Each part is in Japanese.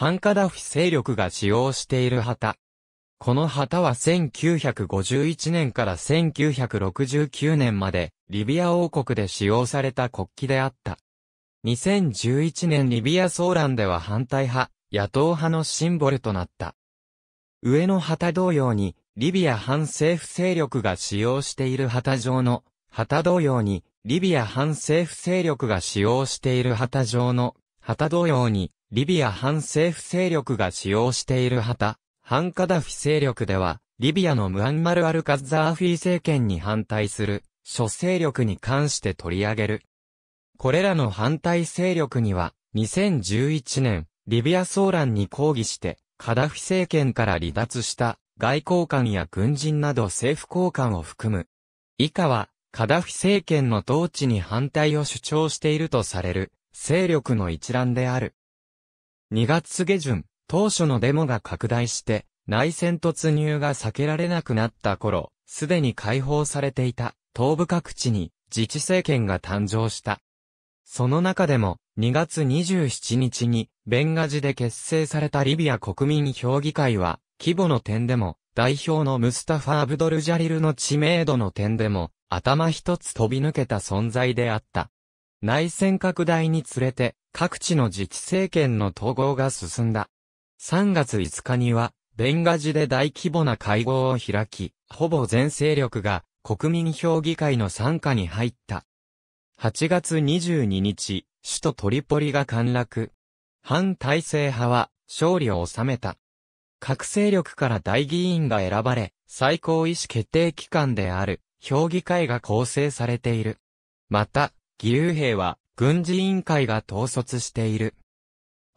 ハンカダフィ勢力が使用している旗。この旗は1951年から1969年までリビア王国で使用された国旗であった。2011年リビア騒乱では反対派、野党派のシンボルとなった。上の旗同様に、リビア反政府勢力が使用している旗上の、旗同様に、リビア反政府勢力が使用している旗上の、旗同様に、リビア反政府勢力が使用している旗、反カダフィ勢力では、リビアのムアンマル・アル・カッザーフィ政権に反対する、諸勢力に関して取り上げる。これらの反対勢力には、2011年、リビア騒乱に抗議して、カダフィ政権から離脱した、外交官や軍人など政府高官を含む。以下は、カダフィ政権の統治に反対を主張しているとされる、勢力の一覧である。2月下旬、当初のデモが拡大して、内戦突入が避けられなくなった頃、すでに解放されていた東部各地に自治政権が誕生した。その中でも2月27日にベンガジで結成されたリビア国民評議会は規模の点でも代表のムスタファ・アブドル・ジャリルの知名度の点でも頭一つ飛び抜けた存在であった。内戦拡大につれて各地の自治政権の統合が進んだ。3月5日には、ベンガジで大規模な会合を開き、ほぼ全勢力が国民評議会の参加に入った。8月22日、首都トリポリが陥落。反体制派は勝利を収めた。各勢力から大議員が選ばれ、最高意思決定機関である評議会が構成されている。また、義勇兵は軍事委員会が統率している。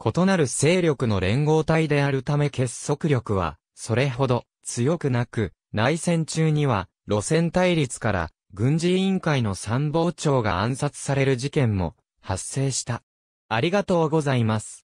異なる勢力の連合体であるため結束力は、それほど強くなく、内戦中には、路線対立から、軍事委員会の参謀長が暗殺される事件も発生した。ありがとうございます。